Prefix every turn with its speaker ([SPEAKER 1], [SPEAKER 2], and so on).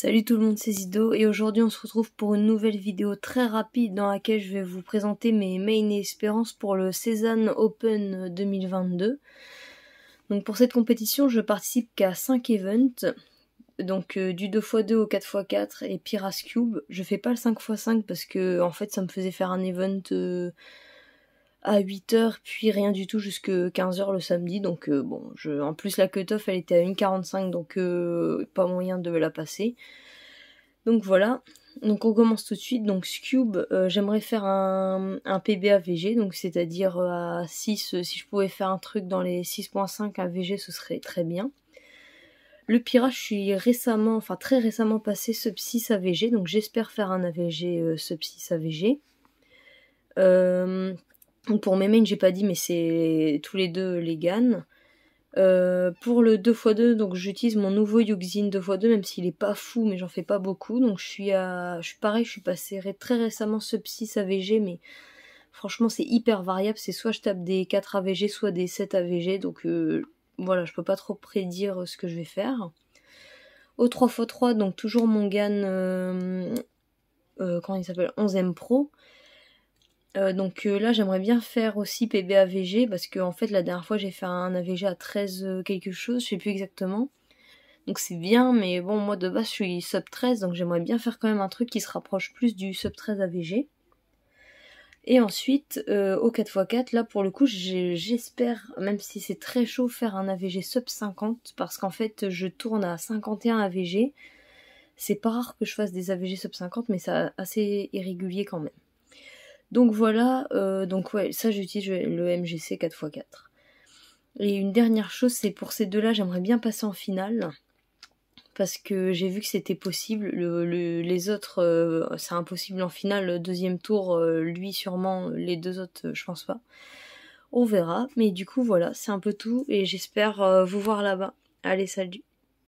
[SPEAKER 1] Salut tout le monde, c'est Zido et aujourd'hui on se retrouve pour une nouvelle vidéo très rapide dans laquelle je vais vous présenter mes main espérances pour le Cézanne Open 2022. Donc pour cette compétition, je participe qu'à 5 events, donc euh, du 2x2 au 4x4 et Piras Cube. Je fais pas le 5x5 parce que en fait ça me faisait faire un event euh, à 8h, puis rien du tout jusque 15h le samedi. Donc euh, bon, je, en plus la cut elle était à 1h45, donc euh, pas moyen de la passer. Donc voilà, donc on commence tout de suite. Donc Scube, euh, j'aimerais faire un, un PBAVG, donc c'est-à-dire à 6, si je pouvais faire un truc dans les 6.5 AVG, ce serait très bien. Le Pira, je suis récemment, enfin très récemment passé sub 6 AVG, donc j'espère faire un AVG sub 6 AVG. Euh, pour pour mains, j'ai pas dit, mais c'est tous les deux les GAN. Euh, pour le 2x2, donc j'utilise mon nouveau Yuxin 2x2, même s'il est pas fou, mais j'en fais pas beaucoup. Donc je suis à. Je suis pareil, je suis passé très récemment ce 6 AVG, mais franchement c'est hyper variable. C'est soit je tape des 4 AVG, soit des 7 AVG. Donc euh, voilà, je peux pas trop prédire ce que je vais faire. Au 3x3, donc toujours mon GAN. Euh, il s'appelle 11M Pro. Euh, donc euh, là, j'aimerais bien faire aussi PB AVG parce que en fait, la dernière fois, j'ai fait un AVG à 13 euh, quelque chose, je sais plus exactement. Donc c'est bien, mais bon, moi de base, je suis sub 13, donc j'aimerais bien faire quand même un truc qui se rapproche plus du sub 13 AVG. Et ensuite, au 4x4, là pour le coup, j'espère, même si c'est très chaud, faire un AVG sub 50 parce qu'en fait, je tourne à 51 AVG. C'est pas rare que je fasse des AVG sub 50, mais c'est assez irrégulier quand même. Donc voilà, euh, donc ouais, ça j'utilise le MGC 4x4. Et une dernière chose, c'est pour ces deux-là, j'aimerais bien passer en finale. Parce que j'ai vu que c'était possible. les autres, euh, c'est impossible en finale. Deuxième tour, euh, lui sûrement. Les deux autres, je pense pas. On verra. Mais du coup, voilà, c'est un peu tout. Et j'espère vous voir là-bas. Allez, salut